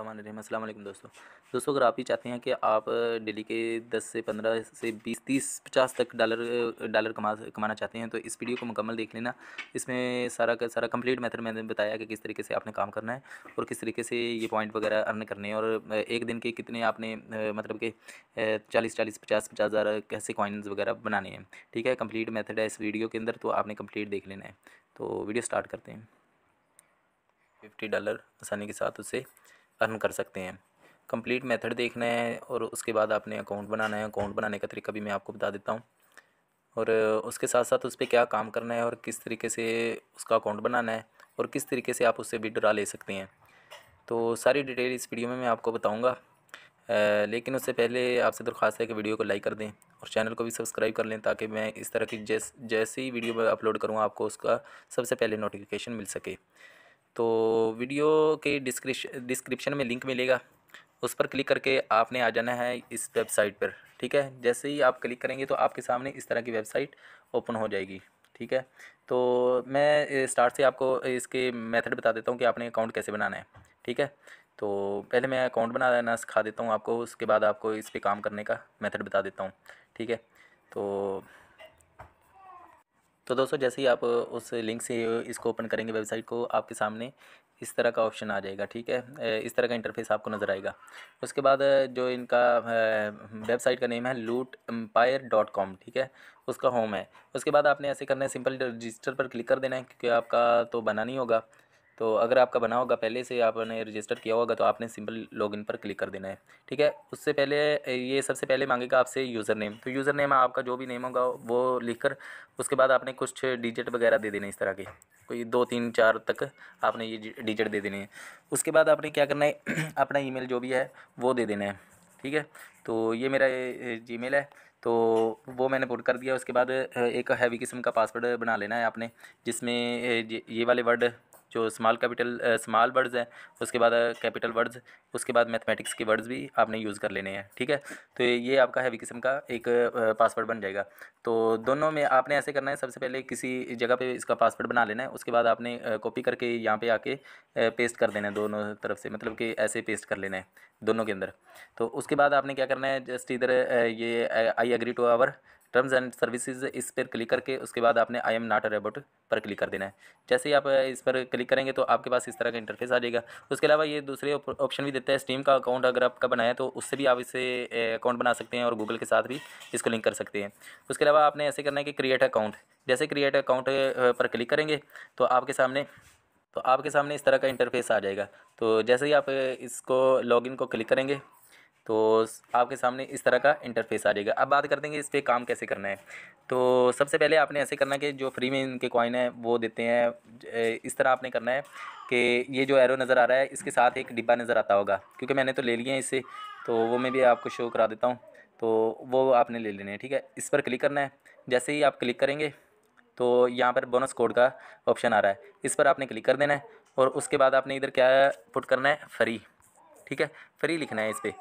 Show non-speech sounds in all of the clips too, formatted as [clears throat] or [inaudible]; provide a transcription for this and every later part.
रहीम दोस्तों दोस्तों अगर आप ही चाहते हैं कि आप डेली के 10 से 15 से 20 30 50 तक डॉलर डॉलर कमा कमाना चाहते हैं तो इस वीडियो को मुकम्मल देख लेना इसमें सारा का सारा कंप्लीट मेथड मैंने बताया कि किस तरीके से आपने काम करना है और किस तरीके से ये पॉइंट वगैरह अर्न करने हैं और एक दिन के कितने आपने मतलब कि चालीस चालीस पचास पचास हज़ार कैसे कॉइन्स वगैरह बनाने हैं ठीक है कम्प्लीट मैथड है इस वीडियो के अंदर तो आपने कम्प्लीट देख लेना है तो वीडियो स्टार्ट करते हैं फिफ्टी डॉलर आसानी के साथ उससे अर्न कर सकते हैं कंप्लीट मेथड देखना है और उसके बाद आपने अकाउंट बनाना है अकाउंट बनाने का तरीका भी मैं आपको बता देता हूँ और उसके साथ साथ उस पर क्या काम करना है और किस तरीके से उसका अकाउंट बनाना है और किस तरीके से आप उससे विड्रा ले सकते हैं तो सारी डिटेल इस वीडियो में मैं आपको बताऊँगा लेकिन उससे पहले आपसे दरख्वास्त है कि वीडियो को लाइक कर दें और चैनल को भी सब्सक्राइब कर लें ताकि मैं इस तरह की जैस जैसी वीडियो मैं अपलोड करूँ आपको उसका सबसे पहले नोटिफिकेशन मिल सके तो वीडियो के डिस्क्रिप्शन में लिंक मिलेगा उस पर क्लिक करके आपने आ जाना है इस वेबसाइट पर ठीक है जैसे ही आप क्लिक करेंगे तो आपके सामने इस तरह की वेबसाइट ओपन हो जाएगी ठीक है तो मैं स्टार्ट से आपको इसके मेथड बता देता हूँ कि आपने अकाउंट कैसे बनाना है ठीक है तो पहले मैं अकाउंट देना सिखा देता हूँ आपको उसके बाद आपको इस पर काम करने का मेथड बता देता हूँ ठीक है तो तो दोस्तों जैसे ही आप उस लिंक से इसको ओपन करेंगे वेबसाइट को आपके सामने इस तरह का ऑप्शन आ जाएगा ठीक है इस तरह का इंटरफेस आपको नज़र आएगा उसके बाद जो इनका वेबसाइट का नेम है लूट एम्पायर डॉट कॉम ठीक है उसका होम है उसके बाद आपने ऐसे करना है सिंपल रजिस्टर पर क्लिक कर देना है क्योंकि आपका तो बना नहीं होगा तो अगर आपका बना होगा पहले से आपने रजिस्टर किया होगा तो आपने सिंपल लॉगिन पर क्लिक कर देना है ठीक है उससे पहले ये सबसे पहले मांगेगा आपसे यूज़र नेम तो यूज़र नेम आपका जो भी नेम होगा वो लिखकर उसके बाद आपने कुछ डिजिट वगैरह दे देने इस तरह के कोई दो तीन चार तक आपने ये डिजिट दे देने हैं उसके बाद आपने क्या करना है [clears throat] अपना ई जो भी है वो दे देना है ठीक है तो ये मेरा जी है तो वो मैंने पुट कर दिया उसके बाद एक हैवी किस्म का पासवर्ड बना लेना है आपने जिसमें ये वाले वर्ड जो स्मॉल कैपिटल स्मॉल वर्ड्स हैं उसके बाद कैपिटल वर्ड्स उसके बाद मैथमेटिक्स के वर्ड्स भी आपने यूज़ कर लेने हैं ठीक है तो ये आपका हैवी किस्म का एक पासवर्ड बन जाएगा तो दोनों में आपने ऐसे करना है सबसे पहले किसी जगह पे इसका पासवर्ड बना लेना है उसके बाद आपने कॉपी करके यहाँ पे आके पेस्ट कर देना है दोनों तरफ से मतलब कि ऐसे पेस्ट कर लेना है दोनों के अंदर तो उसके बाद आपने क्या करना है जस्ट इधर ये I agree to our terms and services इस पर क्लिक करके उसके बाद आपने I am not a robot पर क्लिक कर देना है जैसे ही आप इस पर क्लिक करेंगे तो आपके पास इस तरह का इंटरफेस आ जाएगा उसके अलावा ये दूसरे ऑप्शन भी देता है स्टीम का अकाउंट अगर आपका बनाया है तो उससे भी आप इसे अकाउंट बना सकते हैं और गूगल के साथ भी इसको लिंक कर सकते हैं उसके अलावा आपने ऐसे करना है कि क्रिएट अकाउंट जैसे क्रिएट अकाउंट पर क्लिक करेंगे तो आपके सामने तो आपके सामने इस तरह का इंटरफेस आ जाएगा तो जैसे ही आप इसको लॉगिन को क्लिक करेंगे तो आपके सामने इस तरह का इंटरफेस आ जाएगा अब बात कर देंगे इस पर काम कैसे करना है तो सबसे पहले आपने ऐसे करना है कि जो फ्री में इनके कॉइन है वो देते हैं इस तरह आपने करना है कि ये जो एरो नज़र आ रहा है इसके साथ एक डिब्बा नज़र आता होगा क्योंकि मैंने तो ले लिए हैं इससे तो वो मैं भी आपको शो करा देता हूँ तो वो आपने ले लेने हैं ठीक है इस पर क्लिक करना है जैसे ही आप क्लिक करेंगे तो यहाँ पर बोनस कोड का ऑप्शन आ रहा है इस पर आपने क्लिक कर देना है और उसके बाद आपने इधर क्या पुट करना है फ्री ठीक है फ्री लिखना है इस पर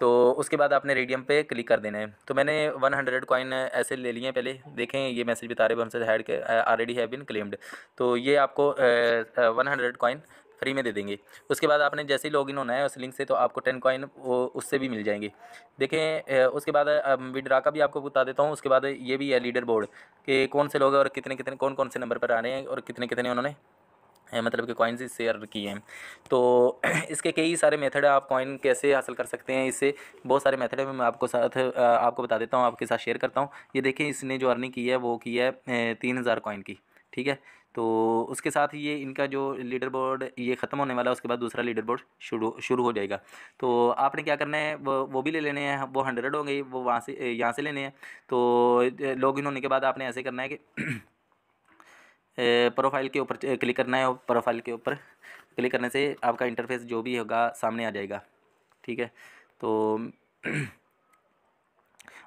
तो उसके बाद आपने रेडियम पे क्लिक कर देना है तो मैंने 100 कॉइन ऐसे ले लिए हैं पहले देखें ये मैसेज बता रहे हमसे had already have been claimed तो ये आपको वन हंड्रेड कॉइन फ्री में दे देंगे उसके बाद आपने जैसे ही लॉगिन होना है उस लिंक से तो आपको टेन कॉइन वो उससे भी मिल जाएंगे देखें uh, उसके बाद विड्रा uh, um, का भी आपको बता देता हूँ उसके बाद ये भी है लीडर बोर्ड कि कौन से लोग और कितने कितने कौन कौन से नंबर पर आ रहे हैं और कितने कितने उन्होंने मतलब कि कॉइन्स शेयर की हैं तो [clears throat] इसके कई सारे मेथड आप कॉइन कैसे हासिल कर सकते हैं इससे बहुत सारे मेथड है मैं आपको साथ आपको बता देता हूँ आपके साथ शेयर करता हूँ ये देखिए इसने जो अर्निंग की है वो की है तीन हज़ार कॉइन की ठीक है तो उसके साथ ये इनका जो लीडर बोर्ड ये ख़त्म होने वाला है उसके बाद दूसरा लीडर बोर्ड शुरू शुरू हो जाएगा तो आपने क्या करना है वो वो भी ले लेने हैं वो हंड्रेड हो गई वो वहाँ से यहाँ से लेने हैं तो लॉग इन होने के बाद आपने ऐसे करना है कि [clears throat] प्रोफाइल के ऊपर क्लिक करना है और प्रोफाइल के ऊपर क्लिक करने से आपका इंटरफेस जो भी होगा सामने आ जाएगा ठीक है तो [clears throat]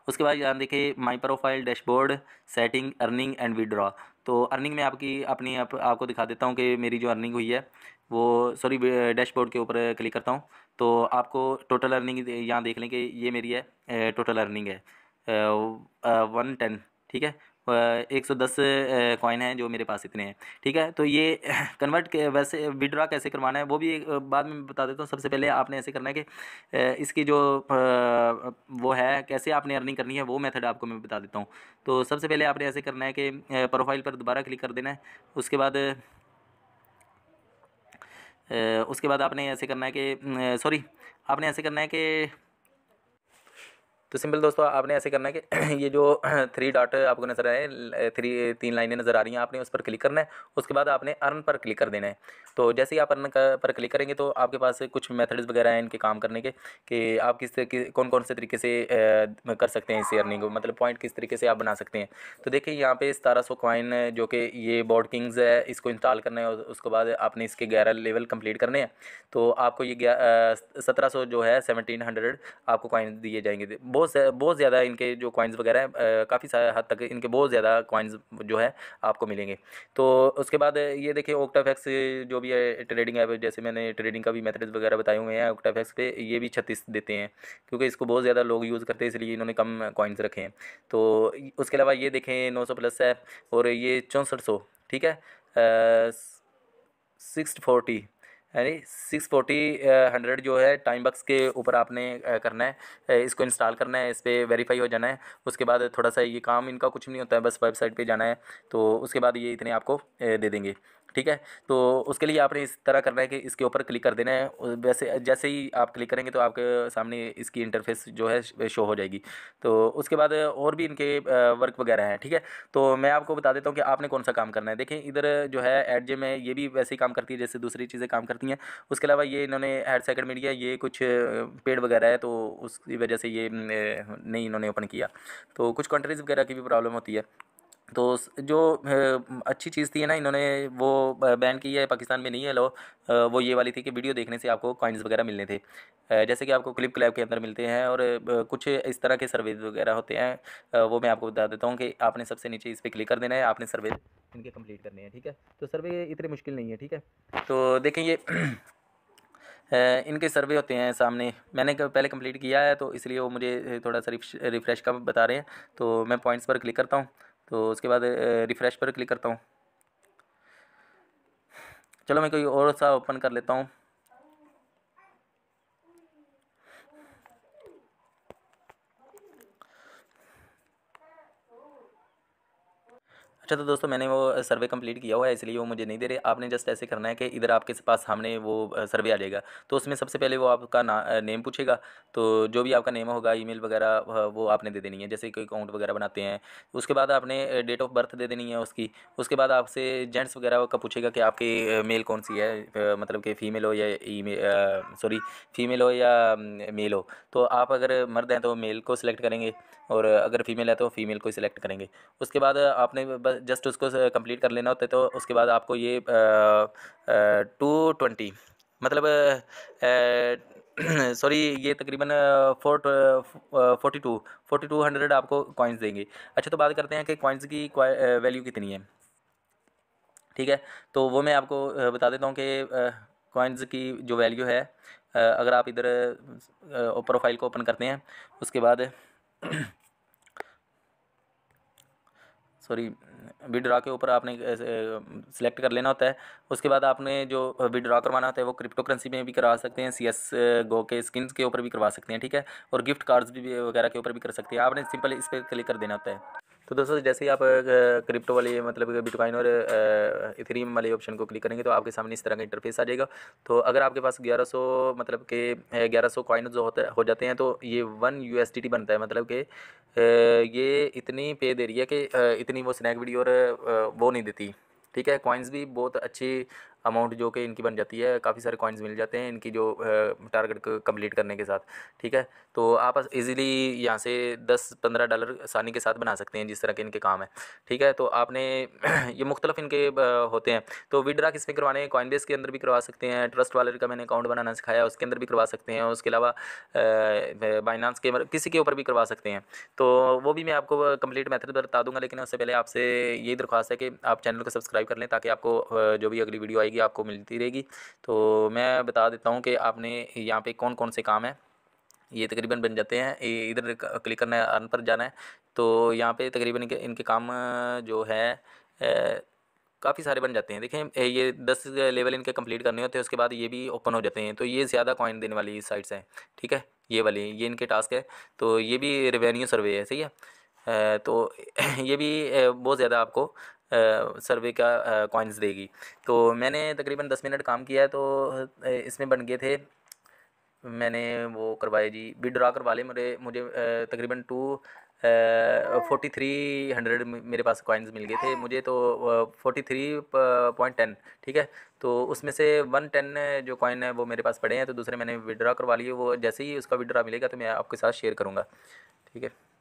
उसके बाद यहाँ देखिए my profile dashboard setting earning and withdraw तो अर्निंग में आपकी अपनी आप, आपको दिखा देता हूँ कि मेरी जो अर्निंग हुई है वो सॉरी डैशबोर्ड के ऊपर क्लिक करता हूँ तो आपको टोटल अर्निंग यहाँ देख लें कि ये मेरी है टोटल अर्निंग है वन टेन ठीक है एक सौ दस कॉइन हैं जो मेरे पास इतने हैं ठीक है तो ये [clears throat] कन्वर्ट वैसे विड्रा कैसे करवाना है वो भी बाद में बता देता हूँ सबसे पहले आपने ऐसे करना है कि इसकी जो वो है कैसे आपने अर्निंग करनी है वो मेथड आपको मैं बता देता हूँ तो सबसे पहले आपने ऐसे करना है कि प्रोफाइल पर दोबारा क्लिक कर देना है उसके बाद उसके बाद आपने ऐसे करना है कि सॉरी आपने ऐसे करना है कि तो सिंपल दोस्तों आपने ऐसे करना है कि [clears throat] ये जो थ्री [clears throat] डॉट आपको नज़र आए थ्री तीन लाइनें नज़र आ रही हैं आपने उस पर क्लिक करना है उसके बाद आपने अर्न पर क्लिक कर देना है तो जैसे ही आप अर्न पर क्लिक करेंगे तो आपके पास कुछ मेथड्स वगैरह हैं इनके काम करने के कि आप किस तरीके कौन कौन से तरीके से कर सकते हैं इसे अर्निंग को मतलब पॉइंट किस तरीके से आप बना सकते हैं तो देखिए यहाँ पे सतारह सौ कॉइन जो कि ये बोर्ड किंग्स है इसको इंस्टॉल करना है उसके बाद आपने इसके ग्यारह लेवल कंप्लीट करने हैं तो आपको ये सत्रह सौ जो है सेवनटीन हंड्रेड आपको कॉइन दिए जाएंगे बहुत बहुत बहुत ज़्यादा इनके जो कॉइन्स वगैरह हैं काफ़ी हद तक इनके बहुत ज़्यादा कॉइन्स जो है आपको मिलेंगे तो उसके बाद ये देखिए ओक्टाफेक्स जो भी है ट्रेडिंग ऐप जैसे मैंने ट्रेडिंग का भी मेथड्स वगैरह बताए हुए हैं ओक्टाफेक्स पे ये भी छत्तीस देते हैं क्योंकि इसको बहुत ज़्यादा लोग यूज़ करते हैं इसलिए इन्होंने कम कॉइन्स रखे हैं तो उसके अलावा ये देखें नौ सौ प्लस है और ये चौंसठ सौ ठीक है सिक्स फोर्टी यानी सिक्स फोर्टी हंड्रेड जो है टाइम बक्स के ऊपर आपने करना है इसको इंस्टॉल करना है इस पर वेरीफाई हो जाना है उसके बाद थोड़ा सा ये काम इनका कुछ नहीं होता है बस वेबसाइट पर जाना है तो उसके बाद ये इतने आपको दे देंगे ठीक है तो उसके लिए आपने इस तरह करना है कि इसके ऊपर क्लिक कर देना है वैसे जैसे ही आप क्लिक करेंगे तो आपके सामने इसकी इंटरफेस जो है शो हो जाएगी तो उसके बाद और भी इनके वर्क वगैरह हैं ठीक है तो मैं आपको बता देता हूँ कि आपने कौन सा काम करना है देखें इधर जो है एड जे में ये भी वैसे ही काम करती है जैसे दूसरी चीज़ें काम करती हैं उसके अलावा ये इन्होंने हेड सेकंड मीडिया ये कुछ पेड वगैरह है तो उसकी वजह से ये नहीं इन्होंने ओपन किया तो कुछ कंट्रीज़ वगैरह की भी प्रॉब्लम होती है तो जो अच्छी चीज़ थी ना इन्होंने वो बैन की है पाकिस्तान में नहीं है लो वो ये वाली थी कि वीडियो देखने से आपको कॉइन्स वगैरह मिलने थे जैसे कि आपको क्लिप क्लैब के अंदर मिलते हैं और कुछ इस तरह के सर्वे वगैरह होते हैं वो मैं आपको बता देता हूँ कि आपने सबसे नीचे इस पर क्लिक कर देना है आपने सर्वे इनके कम्प्लीट करने हैं ठीक है तो सर्वे इतने मुश्किल नहीं है ठीक है तो देखें ये [clears throat] इनके सर्वे होते हैं सामने मैंने पहले कंप्लीट किया है तो इसलिए वो मुझे थोड़ा सा रिफ्रेश का बता रहे हैं तो मैं पॉइंट्स पर क्लिक करता हूँ तो उसके बाद रिफ़्रेश पर क्लिक करता हूँ चलो मैं कोई और सा ओपन कर लेता हूँ अच्छा तो दोस्तों मैंने वो सर्वे कंप्लीट किया हुआ है इसलिए वो मुझे नहीं दे रहे आपने जस्ट ऐसे करना है कि इधर आपके पास सामने वो सर्वे आ जाएगा तो उसमें सबसे पहले वो आपका ना नेम पूछेगा तो जो भी आपका नेम होगा ईमेल वगैरह वो आपने दे देनी है जैसे कोई अकाउंट वगैरह बनाते हैं उसके बाद आपने डेट ऑफ बर्थ दे देनी है उसकी उसके बाद आपसे जेंट्स वगैरह का पूछेगा कि आपकी मेल कौन सी है मतलब कि फ़ीमेल हो या ई सॉरी फीमेल हो या मेल हो तो आप अगर मर्द हैं तो मेल को सिलेक्ट करेंगे और अगर फीमेल है तो फीमेल को सिलेक्ट करेंगे उसके बाद आपने जस्ट उसको कंप्लीट कर लेना होता है तो उसके बाद आपको ये टू ट्वेंटी मतलब सॉरी [clears throat] ये तकरीबन four forty two forty two hundred आपको कॉइन्स देंगे अच्छा तो बात करते हैं कि कॉइन्स की वैल्यू कितनी है ठीक है तो वो मैं आपको बता देता हूँ कि कॉइन्स की जो वैल्यू है अगर आप इधर प्रोफाइल को ओपन करते हैं उसके बाद सॉरी [clears throat] विड्रा के ऊपर आपने सेलेक्ट कर लेना होता है उसके बाद आपने जो विड्रा करवाना होता है वो क्रिप्टो करेंसी में भी करवा सकते हैं सी एस गो के स्किन के ऊपर भी करवा सकते हैं ठीक है और गिफ्ट कार्ड्स भी वगैरह के ऊपर भी कर सकते हैं आपने सिंपल इस पर क्लिक कर देना होता है तो दोस्तों जैसे ही आप क्रिप्टो वाली मतलब बिटकॉइन और इथेरियम वाले ऑप्शन को क्लिक करेंगे तो आपके सामने इस तरह का इंटरफेस आ जाएगा तो अगर आपके पास 1100 मतलब के 1100 कॉइन जो होता हो जाते हैं तो ये वन यू बनता है मतलब कि ये इतनी पे दे रही है कि इतनी वो स्नैक वीडियो और वो नहीं देती ठीक है कॉइन्स भी बहुत अच्छी अमाउंट जो कि इनकी बन जाती है काफ़ी सारे कॉइन्स मिल जाते हैं इनकी जो टारगेट कंप्लीट करने के साथ ठीक है तो आप इजीली यहाँ से दस पंद्रह डॉलर आसानी के साथ बना सकते हैं जिस तरह के इनके काम है ठीक है तो आपने [clears throat] ये मुख्तलिफ इनके होते हैं तो विड्रा किस में करवाने कॉइन बेस के अंदर भी करवा सकते हैं ट्रस्ट वाले का मैंने अकाउंट बनाना सिखाया उसके अंदर भी करवा सकते हैं उसके अलावा बाइनांस के किसी के ऊपर भी करवा सकते हैं तो वो भी मैं आपको कंप्लीट मेथड बता दूंगा लेकिन उससे पहले आपसे यही दरख्वास्त है कि आप चैनल को सब्सक्राइब कर लें ताकि आपको जो भी अगली वीडियो आएगी रहेगी आपको मिलती रहेगी तो मैं बता देता हूँ कि आपने यहाँ पे कौन कौन से काम हैं ये तकरीबन बन जाते हैं इधर क्लिक करना है अर्न पर जाना है तो यहाँ पे तकरीबन इनके, इनके काम जो है काफ़ी सारे बन जाते हैं देखें ये दस लेवल इनके कंप्लीट करने होते हैं उसके बाद ये भी ओपन हो जाते हैं तो ये ज़्यादा कॉइन देने वाली साइट्स हैं ठीक है ये वाली ये इनके टास्क है तो ये भी रेवेन्यू सर्वे है सही है तो [clears throat] ये भी बहुत ज़्यादा आपको सर्वे का कॉइन्स देगी तो मैंने तकरीबन दस मिनट काम किया तो इसमें बन गए थे मैंने वो करवाए जी विड्रा करवा ले मेरे मुझे तकरीबन टू फोर्टी थ्री हंड्रेड मेरे पास कॉइन्स मिल गए थे मुझे तो फोर्टी थ्री पॉइंट टेन ठीक है तो उसमें से वन टेन जो कॉइन है वो मेरे पास पड़े हैं तो दूसरे मैंने विड्रा करवा लिए वो जैसे ही उसका विड्रा मिलेगा तो मैं आपके साथ शेयर करूँगा ठीक है